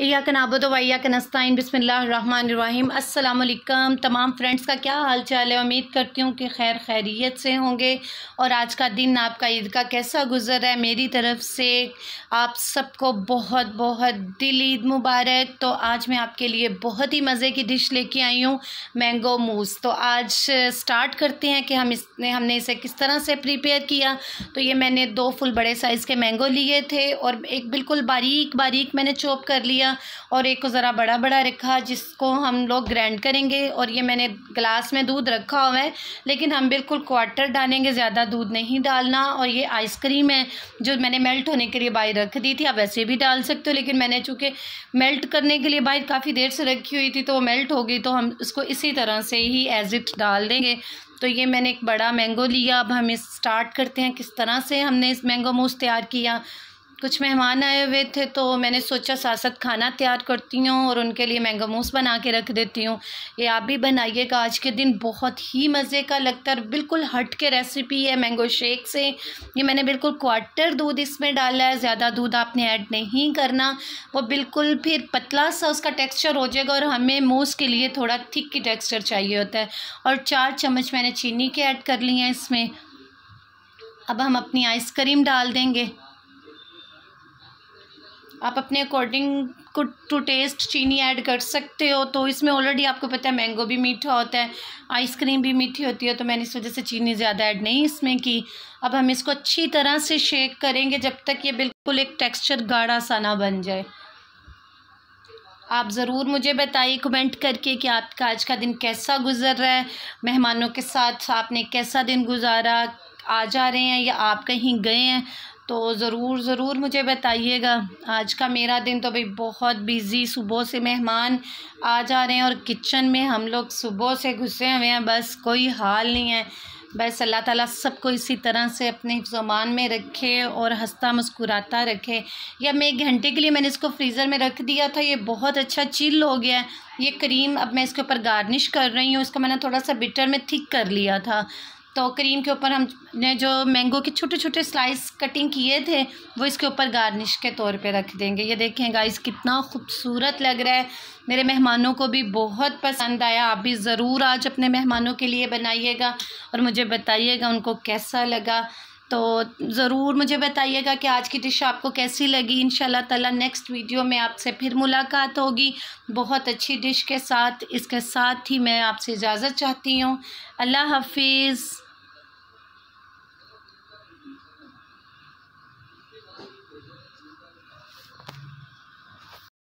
याकन आबोदो याकन अस्ताइन बिसमीम अल्लाम तमाम फ्रेंड्स का क्या हाल चाल है उम्मीद करती हूँ कि खैर खैरियत से होंगे और आज का दिन आपका ईद का कैसा गुजर है मेरी तरफ से आप सबको बहुत बहुत दिल ईद मुबारक तो आज मैं आपके लिए बहुत ही मज़े की डिश लेके आई हूँ मैंगो मूस तो आज स्टार्ट करते हैं कि हम इसने हमने इसे किस तरह से प्रिपेयर किया तो ये मैंने दो फुल बड़े साइज़ के मैंगो लिए थे और एक बिल्कुल बारीक बारीक मैंने चॉप कर लिया दिया और एक को ज़रा बड़ा बड़ा रखा जिसको हम लोग ग्रैंड करेंगे और ये मैंने ग्लास में दूध रखा हुआ है लेकिन हम बिल्कुल क्वार्टर डालेंगे ज़्यादा दूध नहीं डालना और ये आइसक्रीम है जो मैंने मेल्ट होने के लिए बाहर रख दी थी आप वैसे भी डाल सकते हो लेकिन मैंने चूँकि मेल्ट करने के लिए बाहर काफ़ी देर से रखी हुई थी तो वो मेल्ट हो गई तो हम इसको इसी तरह से ही एज इट डाल देंगे तो ये मैंने एक बड़ा मैंगो लिया अब हम इस स्टार्ट करते हैं किस तरह से हमने इस मैंगो मूस तैयार किया कुछ मेहमान आए हुए थे तो मैंने सोचा साथ साथ खाना तैयार करती हूँ और उनके लिए मैंगो मूस बना के रख देती हूँ ये आप भी बनाइएगा आज के दिन बहुत ही मज़े का लगता है बिल्कुल हट के रेसिपी है मैंगो शेक से ये मैंने बिल्कुल क्वार्टर दूध इसमें डाला है ज़्यादा दूध आपने ऐड नहीं करना वो बिल्कुल फिर पतला सा उसका टेक्स्चर हो जाएगा और हमें मोस के लिए थोड़ा थिक की टेक्स्चर चाहिए होता है और चार चम्मच मैंने चीनी के ऐड कर लिए हैं इसमें अब हम अपनी आइसक्रीम डाल देंगे आप अपने अकॉर्डिंग टू टेस्ट चीनी ऐड कर सकते हो तो इसमें ऑलरेडी आपको पता है मैंगो भी मीठा होता है आइसक्रीम भी मीठी होती है तो मैंने इस वजह से चीनी ज़्यादा ऐड नहीं इसमें की अब हम इसको अच्छी तरह से शेक करेंगे जब तक ये बिल्कुल एक टेक्स्चर गाढ़ा सा ना बन जाए आप ज़रूर मुझे बताइए कमेंट करके कि आपका आज का दिन कैसा गुजर रहा है मेहमानों के साथ आपने कैसा दिन गुजारा आ जा रहे हैं या आप कहीं गए हैं तो ज़रूर ज़रूर मुझे बताइएगा आज का मेरा दिन तो भाई बहुत बिज़ी सुबह से मेहमान आ जा रहे हैं और किचन में हम लोग सुबह से घुसे हुए हैं बस कोई हाल नहीं है बस अल्लाह ताला सबको इसी तरह से अपने ज़ुबान में रखे और हंसता मुस्कुराता रखे या मैं एक घंटे के लिए मैंने इसको फ्रीज़र में रख दिया था ये बहुत अच्छा चिल हो गया है ये क्रीम अब मैं इसके ऊपर गार्निश कर रही हूँ इसको मैंने थोड़ा सा बिटर में थिक कर लिया था तो क्रीम के ऊपर हमने जो मैंगो के छोटे छोटे स्लाइस कटिंग किए थे वो इसके ऊपर गार्निश के तौर पे रख देंगे ये देखें गाइस कितना खूबसूरत लग रहा है मेरे मेहमानों को भी बहुत पसंद आया आप भी ज़रूर आज अपने मेहमानों के लिए बनाइएगा और मुझे बताइएगा उनको कैसा लगा तो ज़रूर मुझे बताइएगा कि आज की डिश आपको कैसी लगी इन ताला नेक्स्ट वीडियो में आपसे फिर मुलाकात होगी बहुत अच्छी डिश के साथ इसके साथ ही मैं आपसे इजाज़त चाहती हूँ अल्लाह हाफिज़